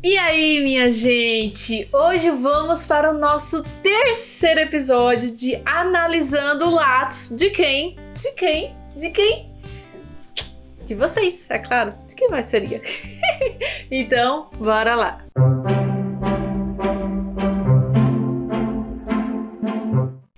E aí, minha gente? Hoje vamos para o nosso terceiro episódio de Analisando Latos de quem? De quem? De quem? De vocês, é claro. De quem mais seria? então, bora lá!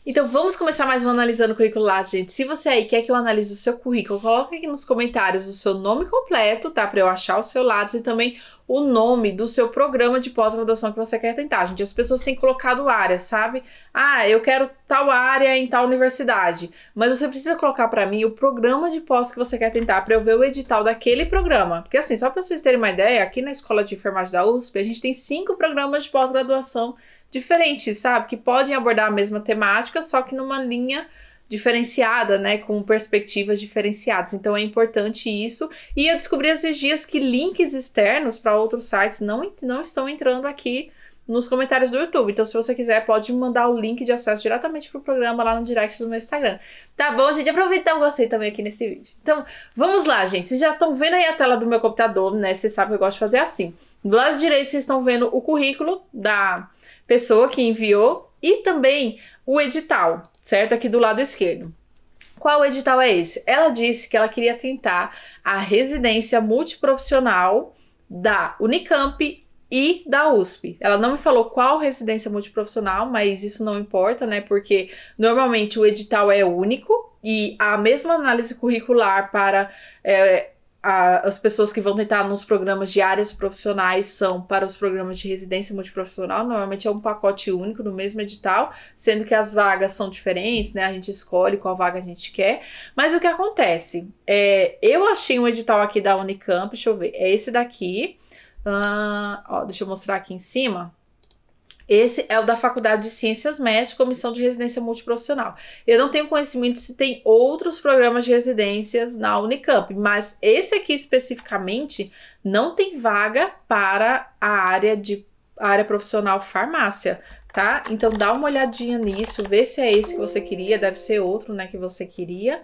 Então vamos começar mais um Analisando o Currículo latos, gente. Se você aí quer que eu analise o seu currículo, coloca aqui nos comentários o seu nome completo, tá? Pra eu achar o seu latos e também o nome do seu programa de pós-graduação que você quer tentar. Gente, as pessoas têm colocado áreas, sabe? Ah, eu quero tal área em tal universidade, mas você precisa colocar para mim o programa de pós que você quer tentar para eu ver o edital daquele programa. Porque assim, só para vocês terem uma ideia, aqui na Escola de Enfermagem da USP, a gente tem cinco programas de pós-graduação diferentes, sabe? Que podem abordar a mesma temática, só que numa linha diferenciada, né? Com perspectivas diferenciadas. Então é importante isso. E eu descobri esses dias que links externos para outros sites não, não estão entrando aqui nos comentários do YouTube. Então, se você quiser, pode mandar o link de acesso diretamente pro programa lá no direct do meu Instagram. Tá bom, gente? Aproveitar você também aqui nesse vídeo. Então, vamos lá, gente. Vocês já estão vendo aí a tela do meu computador, né? Vocês sabem que eu gosto de fazer assim. Do lado direito, vocês estão vendo o currículo da pessoa que enviou e também o edital, certo? Aqui do lado esquerdo. Qual edital é esse? Ela disse que ela queria tentar a residência multiprofissional da Unicamp e da USP. Ela não me falou qual residência multiprofissional, mas isso não importa, né? Porque normalmente o edital é único e a mesma análise curricular para é, a, as pessoas que vão tentar nos programas de áreas profissionais são para os programas de residência multiprofissional, normalmente é um pacote único no mesmo edital, sendo que as vagas são diferentes, né? A gente escolhe qual vaga a gente quer. Mas o que acontece? É, eu achei um edital aqui da Unicamp, deixa eu ver, é esse daqui. Uh, ó, deixa eu mostrar aqui em cima. Esse é o da Faculdade de Ciências Médicas, comissão de residência multiprofissional. Eu não tenho conhecimento se tem outros programas de residências na Unicamp, mas esse aqui especificamente não tem vaga para a área de a área profissional farmácia, tá? Então dá uma olhadinha nisso, vê se é esse que você queria, deve ser outro, né, que você queria.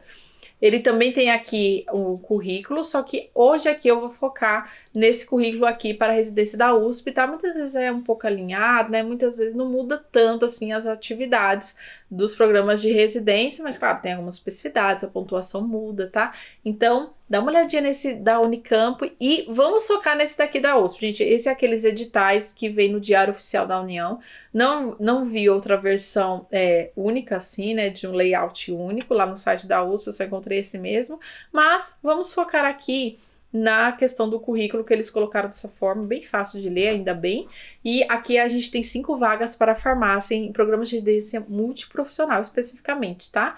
Ele também tem aqui um currículo, só que hoje aqui eu vou focar nesse currículo aqui para a residência da USP, tá? Muitas vezes é um pouco alinhado, né? Muitas vezes não muda tanto assim as atividades, dos programas de residência, mas claro, tem algumas especificidades, a pontuação muda, tá? Então, dá uma olhadinha nesse da Unicamp e vamos focar nesse daqui da USP, gente. Esse é aqueles editais que vem no Diário Oficial da União. Não, não vi outra versão é, única assim, né, de um layout único lá no site da USP, eu só encontrei esse mesmo, mas vamos focar aqui na questão do currículo que eles colocaram dessa forma, bem fácil de ler, ainda bem. E aqui a gente tem cinco vagas para farmácia em programas de residência multiprofissional especificamente, tá?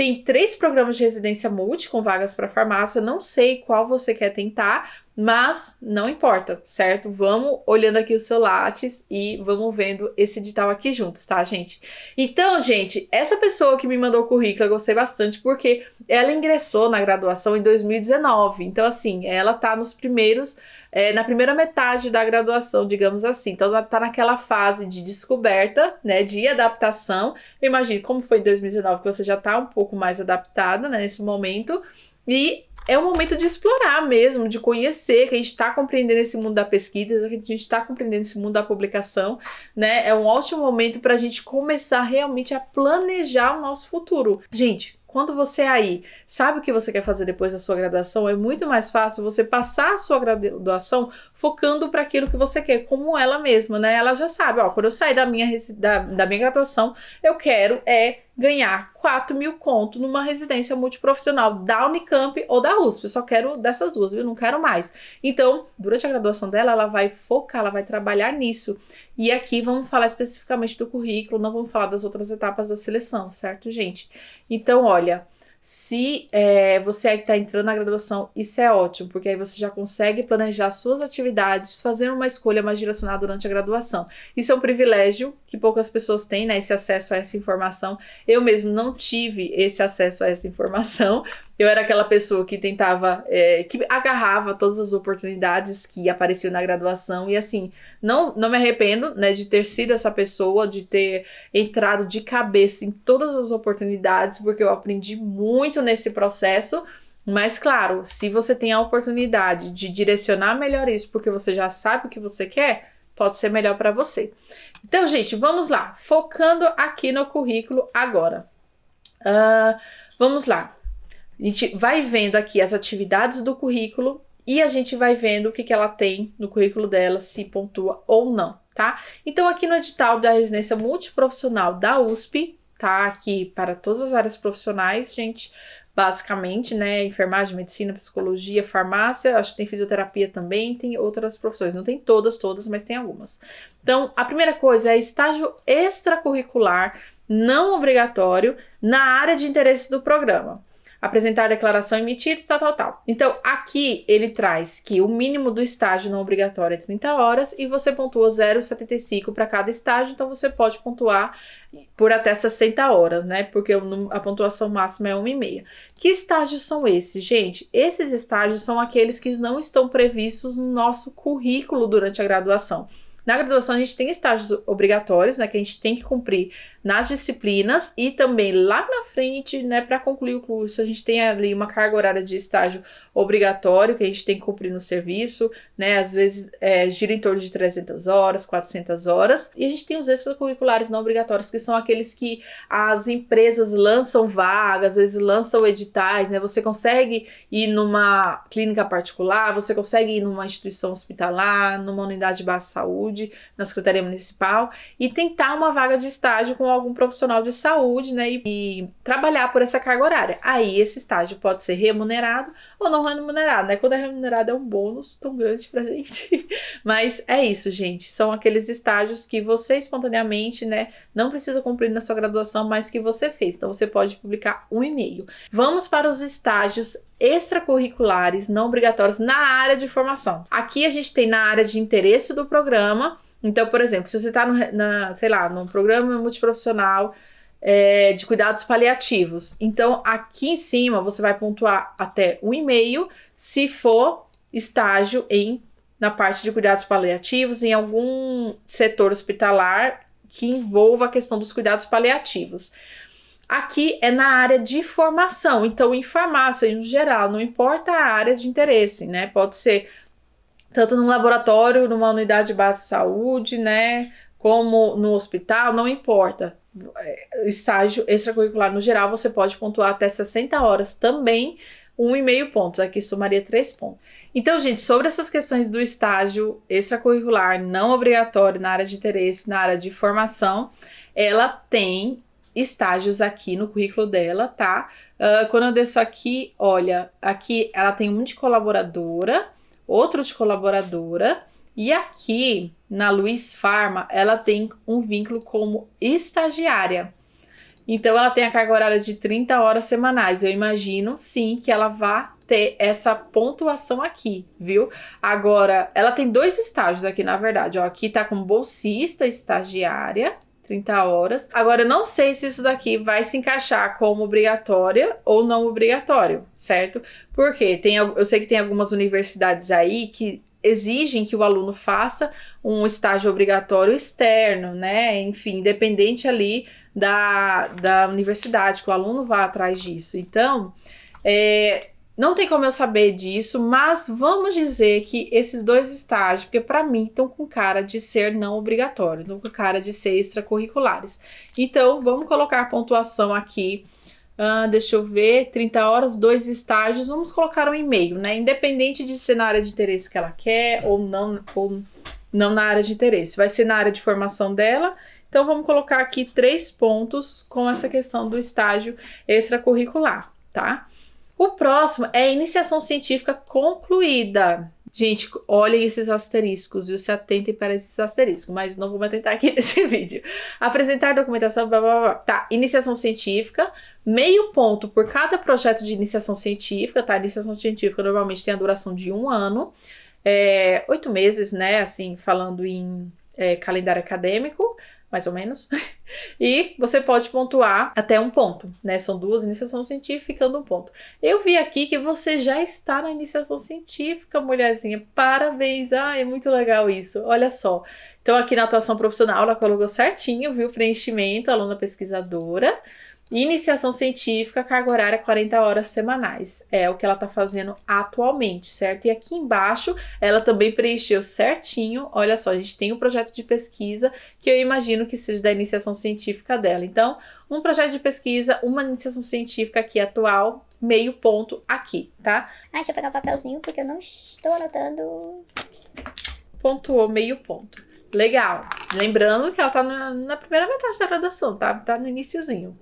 Tem três programas de residência multi com vagas para farmácia. Não sei qual você quer tentar, mas não importa, certo? Vamos olhando aqui o seu Lattes e vamos vendo esse edital aqui juntos, tá, gente? Então, gente, essa pessoa que me mandou o currículo, eu gostei bastante porque ela ingressou na graduação em 2019. Então, assim, ela tá nos primeiros é, na primeira metade da graduação, digamos assim. Então ela tá, tá naquela fase de descoberta, né, de adaptação. Eu imagino como foi em 2019 que você já tá um pouco mais adaptada, né, nesse momento. E é um momento de explorar mesmo, de conhecer, que a gente está compreendendo esse mundo da pesquisa, que a gente está compreendendo esse mundo da publicação, né? É um ótimo momento para a gente começar realmente a planejar o nosso futuro. Gente, quando você aí sabe o que você quer fazer depois da sua graduação, é muito mais fácil você passar a sua graduação focando para aquilo que você quer, como ela mesma, né? Ela já sabe, ó, quando eu sair da minha, da, da minha graduação, eu quero é ganhar 4 mil conto numa residência multiprofissional da Unicamp ou da USP. Eu só quero dessas duas, viu? Não quero mais. Então, durante a graduação dela, ela vai focar, ela vai trabalhar nisso. E aqui vamos falar especificamente do currículo, não vamos falar das outras etapas da seleção, certo, gente? Então, olha. Se é, você está entrando na graduação, isso é ótimo, porque aí você já consegue planejar suas atividades, fazer uma escolha mais direcionada durante a graduação. Isso é um privilégio que poucas pessoas têm, né? Esse acesso a essa informação. Eu mesmo não tive esse acesso a essa informação, eu era aquela pessoa que tentava, é, que agarrava todas as oportunidades que apareciam na graduação e assim, não, não me arrependo, né, de ter sido essa pessoa, de ter entrado de cabeça em todas as oportunidades, porque eu aprendi muito nesse processo. Mas claro, se você tem a oportunidade de direcionar melhor isso, porque você já sabe o que você quer, pode ser melhor para você. Então, gente, vamos lá. Focando aqui no currículo agora. Uh, vamos lá. A gente vai vendo aqui as atividades do currículo e a gente vai vendo o que, que ela tem no currículo dela, se pontua ou não, tá? Então, aqui no edital da residência multiprofissional da USP, tá? Aqui para todas as áreas profissionais, gente, basicamente, né? Enfermagem, medicina, psicologia, farmácia, acho que tem fisioterapia também, tem outras profissões. Não tem todas, todas, mas tem algumas. Então, a primeira coisa é estágio extracurricular não obrigatório na área de interesse do programa apresentar declaração emitida, tal, tal, tal. Então, aqui ele traz que o mínimo do estágio não obrigatório é 30 horas e você pontua 0,75 para cada estágio, então você pode pontuar por até 60 horas, né? Porque a pontuação máxima é 1,5. Que estágios são esses, gente? Esses estágios são aqueles que não estão previstos no nosso currículo durante a graduação. Na graduação, a gente tem estágios obrigatórios, né, que a gente tem que cumprir nas disciplinas e também lá na frente, né, para concluir o curso, a gente tem ali uma carga horária de estágio obrigatório que a gente tem que cumprir no serviço, né, às vezes é, gira em torno de 300 horas, 400 horas, e a gente tem os extracurriculares não obrigatórios, que são aqueles que as empresas lançam vagas, às vezes lançam editais, né, você consegue ir numa clínica particular, você consegue ir numa instituição hospitalar, numa unidade de base de saúde, na Secretaria Municipal, e tentar uma vaga de estágio com algum profissional de saúde, né? E, e, trabalhar por essa carga horária. Aí esse estágio pode ser remunerado ou não remunerado, né? Quando é remunerado é um bônus tão grande pra gente. Mas é isso, gente. São aqueles estágios que você espontaneamente, né? Não precisa cumprir na sua graduação, mas que você fez. Então você pode publicar um e-mail. Vamos para os estágios extracurriculares não obrigatórios na área de formação. Aqui a gente tem na área de interesse do programa então, por exemplo, se você está, sei lá, num programa multiprofissional é, de cuidados paliativos, então aqui em cima você vai pontuar até um e-mail se for estágio em na parte de cuidados paliativos em algum setor hospitalar que envolva a questão dos cuidados paliativos. Aqui é na área de formação, então em farmácia em geral, não importa a área de interesse, né? Pode ser tanto no laboratório, numa unidade de base de saúde, né, como no hospital, não importa. É, estágio extracurricular no geral, você pode pontuar até 60 horas também, um e meio pontos. Aqui somaria três pontos. Então, gente, sobre essas questões do estágio extracurricular não obrigatório na área de interesse, na área de formação, ela tem estágios aqui no currículo dela, tá? Uh, quando eu desço aqui, olha, aqui ela tem um de colaboradora, outro de colaboradora. E aqui na Luiz Farma, ela tem um vínculo como estagiária. Então ela tem a carga horária de 30 horas semanais. Eu imagino sim que ela vá ter essa pontuação aqui, viu? Agora, ela tem dois estágios aqui, na verdade. Ó, aqui tá com bolsista estagiária 30 horas. Agora, eu não sei se isso daqui vai se encaixar como obrigatória ou não obrigatório, certo? Porque tem, eu sei que tem algumas universidades aí que exigem que o aluno faça um estágio obrigatório externo, né? Enfim, independente ali da, da universidade, que o aluno vá atrás disso. Então, é, não tem como eu saber disso, mas vamos dizer que esses dois estágios, porque para mim estão com cara de ser não obrigatório, estão com cara de ser extracurriculares. Então, vamos colocar a pontuação aqui. Uh, deixa eu ver, 30 horas, dois estágios, vamos colocar um e-mail, né? Independente de ser na área de interesse que ela quer ou não, ou não na área de interesse, vai ser na área de formação dela. Então vamos colocar aqui três pontos com essa questão do estágio extracurricular, tá? O próximo é a iniciação científica concluída. Gente, olhem esses asteriscos, viu? Se atentem para esses asteriscos, mas não vou me atentar aqui nesse vídeo. Apresentar documentação, blá blá blá. Tá, iniciação científica, meio ponto por cada projeto de iniciação científica, tá? Iniciação científica normalmente tem a duração de um ano, é, oito meses, né? Assim, falando em é, calendário acadêmico, mais ou menos. E você pode pontuar até um ponto, né? São duas iniciação científica, um ponto. Eu vi aqui que você já está na iniciação científica, mulherzinha. Parabéns! Ah, é muito legal isso. Olha só. Então, aqui na atuação profissional, ela colocou certinho, viu? Preenchimento, aluna pesquisadora. Iniciação científica, carga horária 40 horas semanais. É o que ela está fazendo atualmente, certo? E aqui embaixo ela também preencheu certinho. Olha só, a gente tem um projeto de pesquisa que eu imagino que seja da iniciação científica dela. Então, um projeto de pesquisa, uma iniciação científica aqui atual, meio ponto aqui, tá? Ah, deixa eu pegar o papelzinho porque eu não estou anotando. Pontuou meio ponto. Legal. Lembrando que ela está na, na primeira metade da graduação, tá? Tá no iníciozinho.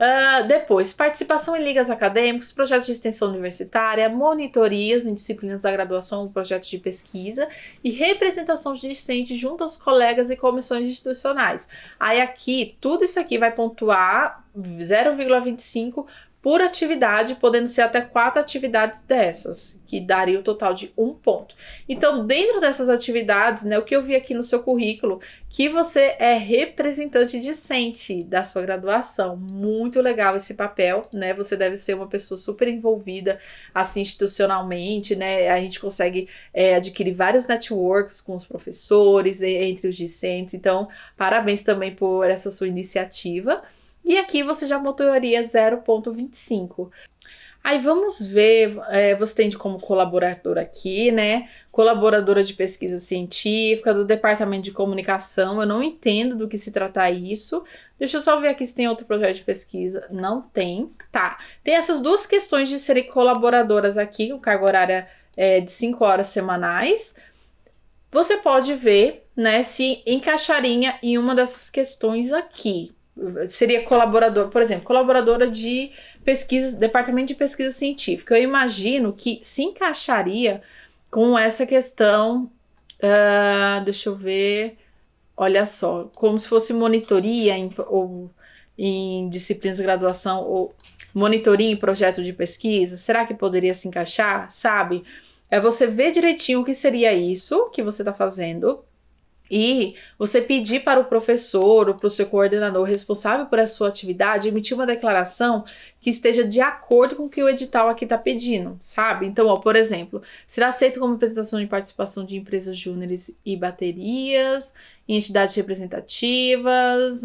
Uh, depois, participação em ligas acadêmicas, projetos de extensão universitária, monitorias em disciplinas da graduação, projetos de pesquisa e representação de discentes junto aos colegas e comissões institucionais. Aí aqui, tudo isso aqui vai pontuar 0,25 por atividade, podendo ser até quatro atividades dessas, que daria o um total de um ponto. Então, dentro dessas atividades, né, o que eu vi aqui no seu currículo, que você é representante discente da sua graduação. Muito legal esse papel, né? Você deve ser uma pessoa super envolvida, assim, institucionalmente, né? A gente consegue é, adquirir vários networks com os professores, entre os discentes. Então, parabéns também por essa sua iniciativa. E aqui você já motoria 0.25. Aí vamos ver, é, você tem como colaboradora aqui, né? Colaboradora de pesquisa científica, do departamento de comunicação. Eu não entendo do que se tratar isso. Deixa eu só ver aqui se tem outro projeto de pesquisa. Não tem. Tá. Tem essas duas questões de serem colaboradoras aqui, com carga horária é, é, de 5 horas semanais. Você pode ver, né, se encaixaria em uma dessas questões aqui seria colaborador, por exemplo, colaboradora de pesquisas, departamento de pesquisa científica. Eu imagino que se encaixaria com essa questão, uh, deixa eu ver, olha só, como se fosse monitoria em, ou em disciplinas de graduação ou monitoria em projeto de pesquisa. Será que poderia se encaixar? Sabe? É você ver direitinho o que seria isso que você está fazendo e você pedir para o professor ou para o seu coordenador responsável por essa sua atividade emitir uma declaração que esteja de acordo com o que o edital aqui está pedindo, sabe? Então, ó, por exemplo, será aceito como apresentação de participação de empresas júniores e baterias, entidades representativas,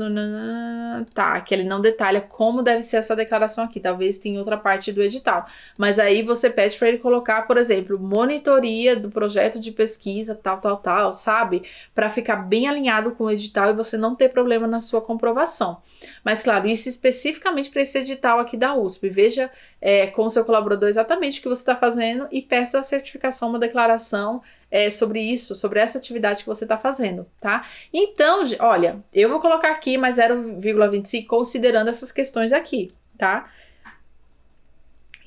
tá, que ele não detalha como deve ser essa declaração aqui, talvez tenha outra parte do edital, mas aí você pede para ele colocar, por exemplo, monitoria do projeto de pesquisa, tal, tal, tal, sabe? Para ficar bem alinhado com o edital e você não ter problema na sua comprovação. Mas claro, isso especificamente para esse edital aqui da da USP. Veja é, com o seu colaborador exatamente o que você está fazendo e peça a certificação, uma declaração é, sobre isso, sobre essa atividade que você está fazendo, tá? Então, olha, eu vou colocar aqui mais 0,25 considerando essas questões aqui, tá?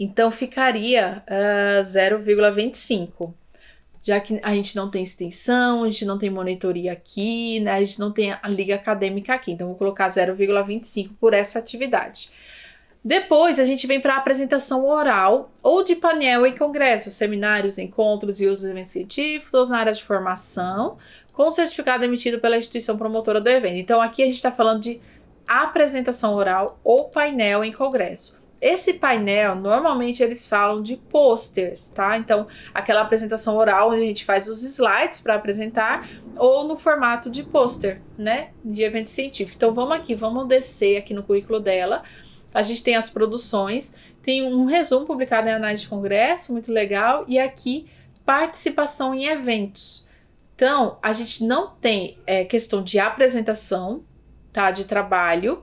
Então, ficaria uh, ah, 0,25 já que a gente não tem extensão, a gente não tem monitoria aqui, né? A gente não tem a liga acadêmica aqui. Então, vou colocar 0,25 por essa atividade. Depois a gente vem para a apresentação oral ou de painel em congressos, seminários, encontros e outros eventos científicos na área de formação, com certificado emitido pela instituição promotora do evento. Então aqui a gente está falando de apresentação oral ou painel em congresso. Esse painel, normalmente eles falam de posters, tá? Então, aquela apresentação oral onde a gente faz os slides para apresentar ou no formato de pôster, né? De evento científico. Então, vamos aqui, vamos descer aqui no currículo dela a gente tem as produções, tem um resumo publicado na análise de Congresso, muito legal, e aqui participação em eventos. Então, a gente não tem é, questão de apresentação, tá? De trabalho.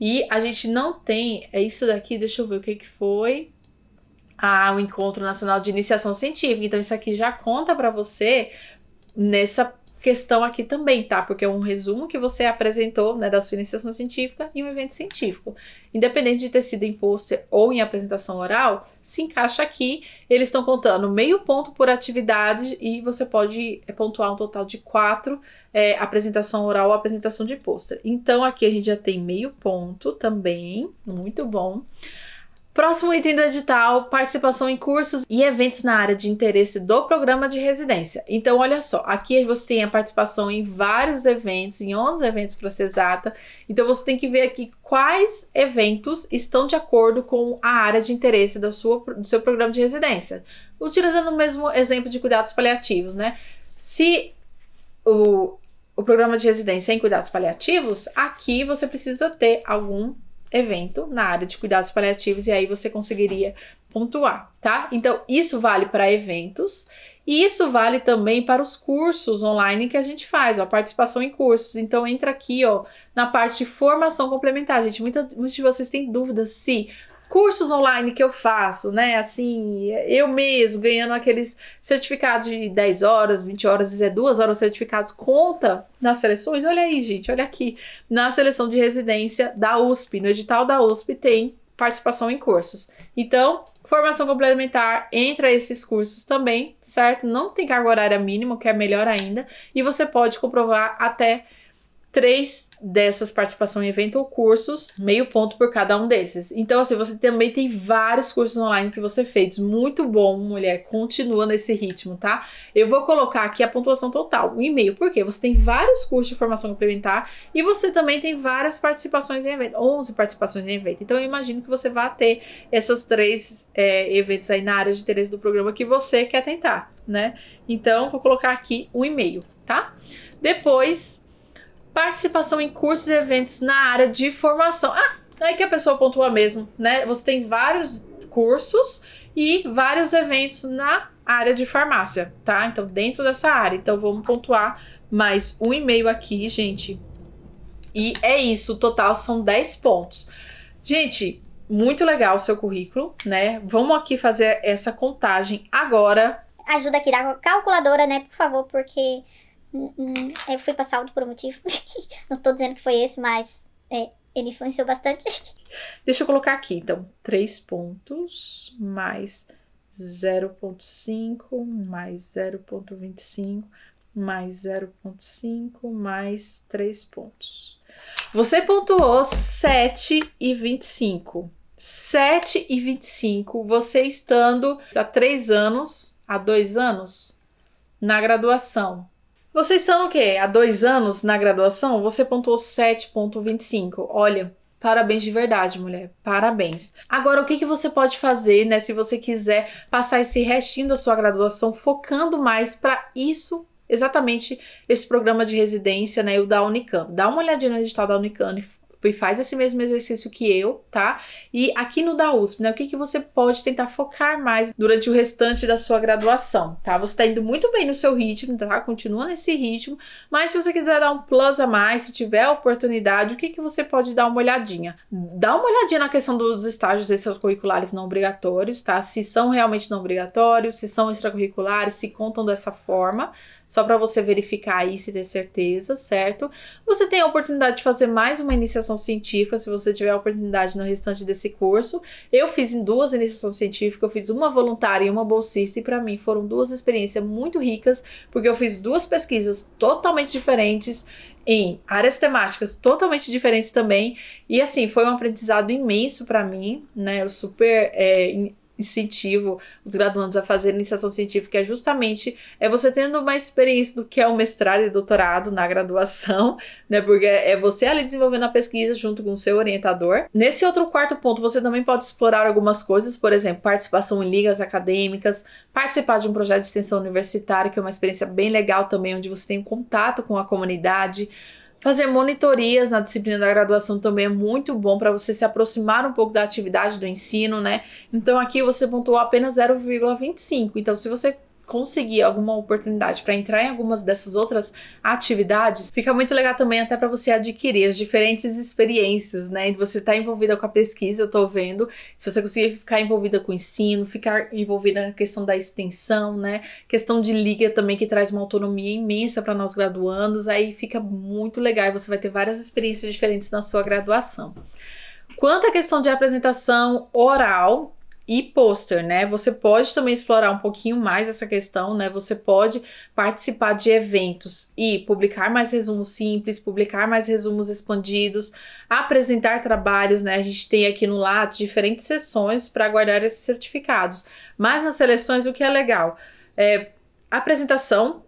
E a gente não tem. É isso daqui, deixa eu ver o que, que foi. Ah, o Encontro Nacional de Iniciação Científica. Então, isso aqui já conta para você nessa questão aqui também, tá? Porque é um resumo que você apresentou, né, da sua iniciação científica e um evento científico. Independente de ter sido em pôster ou em apresentação oral, se encaixa aqui. Eles estão contando meio ponto por atividade e você pode é, pontuar um total de quatro é, apresentação oral ou apresentação de pôster. Então aqui a gente já tem meio ponto também, muito bom. Próximo item do edital: participação em cursos e eventos na área de interesse do programa de residência. Então, olha só, aqui você tem a participação em vários eventos, em 11 eventos para ser exata. Então, você tem que ver aqui quais eventos estão de acordo com a área de interesse da sua, do seu programa de residência. Utilizando o mesmo exemplo de cuidados paliativos, né? Se o, o programa de residência é em cuidados paliativos, aqui você precisa ter algum evento na área de cuidados paliativos e aí você conseguiria pontuar, tá? Então, isso vale para eventos e isso vale também para os cursos online que a gente faz, ó, participação em cursos. Então, entra aqui, ó, na parte de formação complementar. Gente, muita, muitos de vocês têm dúvidas se cursos online que eu faço, né? Assim, eu mesmo ganhando aqueles certificados de 10 horas, 20 horas, 12 é horas certificados, conta nas seleções. Olha aí, gente, olha aqui. Na seleção de residência da USP, no edital da USP, tem participação em cursos. Então, formação complementar entra esses cursos também, certo? Não tem carga horária mínima, que é melhor ainda. E você pode comprovar até três dessas participação em evento ou cursos, meio ponto por cada um desses. Então, assim, você também tem vários cursos online que você fez. Muito bom, mulher. Continua nesse ritmo, tá? Eu vou colocar aqui a pontuação total, um e-mail, porque você tem vários cursos de formação complementar e você também tem várias participações em evento, 11 participações em evento. Então, eu imagino que você vá ter essas três é, eventos aí na área de interesse do programa que você quer tentar, né? Então, vou colocar aqui um e-mail, tá? Depois, participação em cursos e eventos na área de formação. Ah, é que a pessoa pontua mesmo, né? Você tem vários cursos e vários eventos na área de farmácia, tá? Então, dentro dessa área. Então, vamos pontuar mais um e-mail aqui, gente. E é isso, o total são 10 pontos. Gente, muito legal o seu currículo, né? Vamos aqui fazer essa contagem agora. Ajuda aqui da calculadora, né, por favor, porque Hum, hum. eu fui pra saúde por um motivo. Não tô dizendo que foi esse, mas é, ele influenciou bastante. Deixa eu colocar aqui, então. 3 pontos mais 0.5 mais 0.25 mais 0.5 mais 3 pontos. Você pontuou 7 e 25. 7 e 25, você estando há 3 anos, há 2 anos, na graduação. Vocês estão o quê? Há dois anos na graduação, você pontuou 7,25. Olha, Parabéns de verdade, mulher. Parabéns. Agora, o que, que você pode fazer, né, se você quiser passar esse restinho da sua graduação focando mais para isso, exatamente esse programa de residência, né, o da Unicamp. Dá uma olhadinha no edital da Unicamp, Tipo, e faz esse mesmo exercício que eu, tá? E aqui no da USP, né? O que, que você pode tentar focar mais durante o restante da sua graduação, tá? Você tá indo muito bem no seu ritmo, tá? Continua nesse ritmo, mas se você quiser dar um plus a mais, se tiver a oportunidade, o que, que você pode dar uma olhadinha? Dá uma olhadinha na questão dos estágios extracurriculares não obrigatórios, tá? Se são realmente não obrigatórios, se são extracurriculares, se contam dessa forma, só para você verificar isso e ter certeza, certo? Você tem a oportunidade de fazer mais uma iniciação científica, se você tiver a oportunidade no restante desse curso. Eu fiz em duas iniciações científicas, eu fiz uma voluntária e uma bolsista, e para mim foram duas experiências muito ricas, porque eu fiz duas pesquisas totalmente diferentes em áreas temáticas totalmente diferentes também. E assim, foi um aprendizado imenso para mim, né? Eu super é, incentivo os graduandos a fazer iniciação científica é justamente é você tendo mais experiência do que é o mestrado e doutorado na graduação, né? Porque é você ali desenvolvendo a pesquisa junto com o seu orientador. Nesse outro quarto ponto, você também pode explorar algumas coisas, por exemplo, participação em ligas acadêmicas, participar de um projeto de extensão universitária, que é uma experiência bem legal também, onde você tem um contato com a comunidade Fazer monitorias na disciplina da graduação também é muito bom para você se aproximar um pouco da atividade do ensino, né? Então aqui você pontuou apenas 0,25. Então, se você conseguir alguma oportunidade para entrar em algumas dessas outras atividades, fica muito legal também até para você adquirir as diferentes experiências, né? Você está envolvida com a pesquisa, eu estou vendo. Se você conseguir ficar envolvida com o ensino, ficar envolvida na questão da extensão, né? Questão de liga também que traz uma autonomia imensa para nós graduandos, aí fica muito legal e você vai ter várias experiências diferentes na sua graduação. Quanto à questão de apresentação oral, e pôster, né? Você pode também explorar um pouquinho mais essa questão, né? Você pode participar de eventos e publicar mais resumos simples, publicar mais resumos expandidos, apresentar trabalhos, né? A gente tem aqui no LAT diferentes sessões para guardar esses certificados. Mas nas seleções, o que é legal? É, apresentação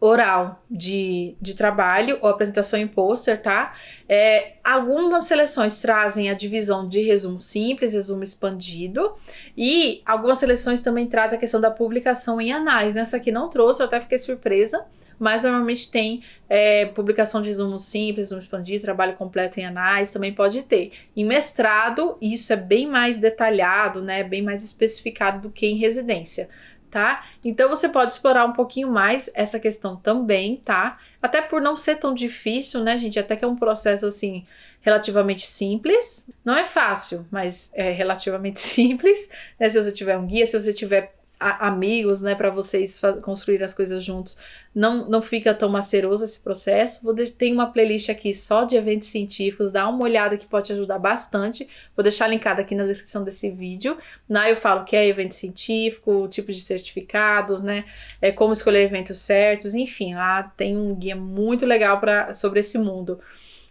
oral de, de trabalho ou apresentação em pôster, tá? É, algumas seleções trazem a divisão de resumo simples, resumo expandido, e algumas seleções também trazem a questão da publicação em anais. Nessa né? aqui não trouxe, eu até fiquei surpresa, mas normalmente tem é, publicação de resumo simples, resumo expandido, trabalho completo em anais, também pode ter. Em mestrado, isso é bem mais detalhado, né? Bem mais especificado do que em residência tá? Então você pode explorar um pouquinho mais essa questão também, tá? Até por não ser tão difícil, né, gente? Até que é um processo assim relativamente simples. Não é fácil, mas é relativamente simples, né? Se você tiver um guia, se você tiver amigos, né, para vocês construir as coisas juntos, não, não fica tão maceroso esse processo, vou tem uma playlist aqui só de eventos científicos, dá uma olhada que pode te ajudar bastante. Vou deixar linkada aqui na descrição desse vídeo. Lá eu falo que é evento científico, tipo de certificados, né? É como escolher eventos certos, enfim, lá tem um guia muito legal para sobre esse mundo.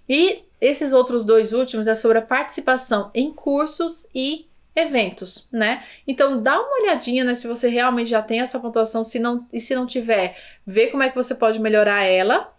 E esses outros dois últimos é sobre a participação em cursos e eventos, né? Então dá uma olhadinha, né, se você realmente já tem essa pontuação, se não e se não tiver, vê como é que você pode melhorar ela.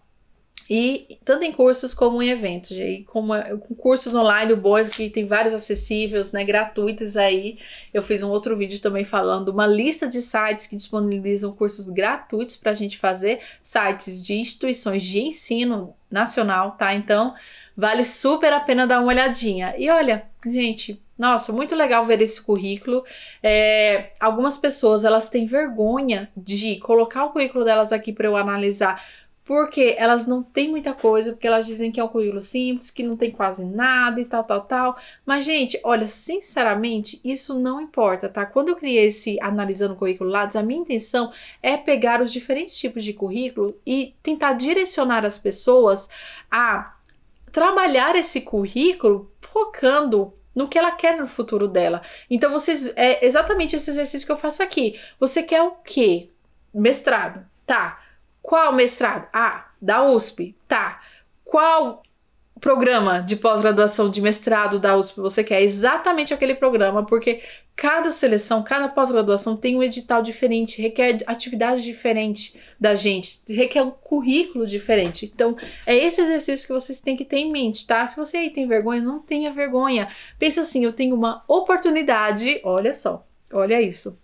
E tanto em cursos como em eventos, e como eh, com cursos online, o bom é que tem vários acessíveis, né, gratuitos aí. Eu fiz um outro vídeo também falando uma lista de sites que disponibilizam cursos gratuitos para a gente fazer, sites de instituições de ensino nacional, tá? Então, vale super a pena dar uma olhadinha. E olha, gente, nossa, muito legal ver esse currículo. É, algumas pessoas elas têm vergonha de colocar o currículo delas aqui para eu analisar, porque elas não têm muita coisa, porque elas dizem que é um currículo simples, que não tem quase nada e tal, tal, tal. Mas, gente, olha, sinceramente, isso não importa, tá? Quando eu criei esse Analisando Currículo Lattes, a minha intenção é pegar os diferentes tipos de currículo e tentar direcionar as pessoas a trabalhar esse currículo focando no que ela quer no futuro dela. Então, vocês. É exatamente esse exercício que eu faço aqui. Você quer o quê? Mestrado. Tá. Qual mestrado? Ah, da USP. Tá. Qual programa de pós-graduação de mestrado da USP você quer, exatamente aquele programa, porque cada seleção, cada pós-graduação tem um edital diferente, requer atividade diferente da gente, requer um currículo diferente. Então, é esse exercício que vocês têm que ter em mente, tá? Se você aí tem vergonha, não tenha vergonha. Pensa assim, eu tenho uma oportunidade, olha só, olha isso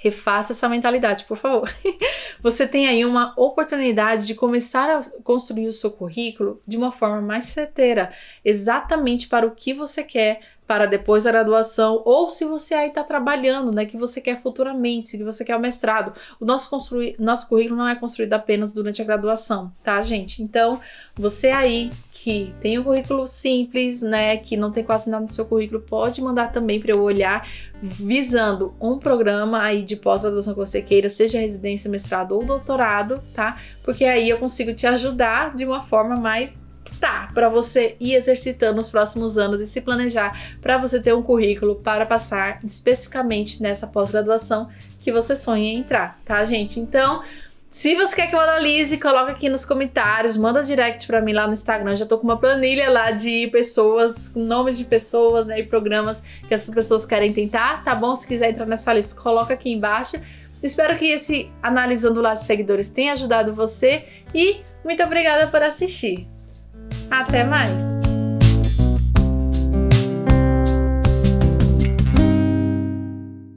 refaça essa mentalidade, por favor. Você tem aí uma oportunidade de começar a construir o seu currículo de uma forma mais certeira, exatamente para o que você quer, para depois da graduação, ou se você aí está trabalhando, né, que você quer futuramente, se você quer o mestrado. O nosso, nosso currículo não é construído apenas durante a graduação, tá, gente? Então, você aí que tem um currículo simples, né, que não tem quase nada no seu currículo, pode mandar também para eu olhar, visando um programa aí de pós-graduação que você queira, seja residência, mestrado ou doutorado, tá? Porque aí eu consigo te ajudar de uma forma mais está para você ir exercitando nos próximos anos e se planejar para você ter um currículo para passar especificamente nessa pós-graduação que você sonha em entrar, tá, gente? Então, se você quer que eu analise, coloca aqui nos comentários, manda direct para mim lá no Instagram. já tô com uma planilha lá de pessoas, com nomes de pessoas, né, e programas que essas pessoas querem tentar, tá bom? Se quiser entrar nessa lista, coloca aqui embaixo. Espero que esse analisando lá de seguidores tenha ajudado você e muito obrigada por assistir. Até mais!